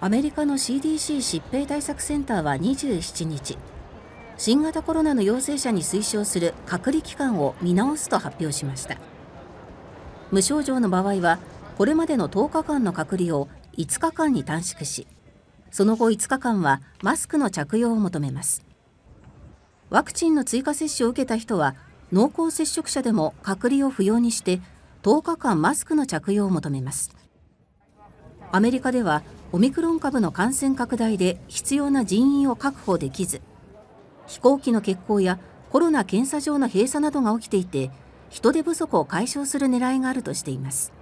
アメリカの CDC・ 疾病対策センターは27日新型コロナの陽性者に推奨する隔離期間を見直すと発表しました無症状の場合はこれまでの10日間の隔離を5日間に短縮しその後5日間はマスクの着用を求めますワクチンの追加接種を受けた人は濃厚接触者でも隔離を不要にして10日間マスクの着用を求めますアメリカではオミクロン株の感染拡大で必要な人員を確保できず飛行機の欠航やコロナ検査場の閉鎖などが起きていて人手不足を解消する狙いがあるとしています。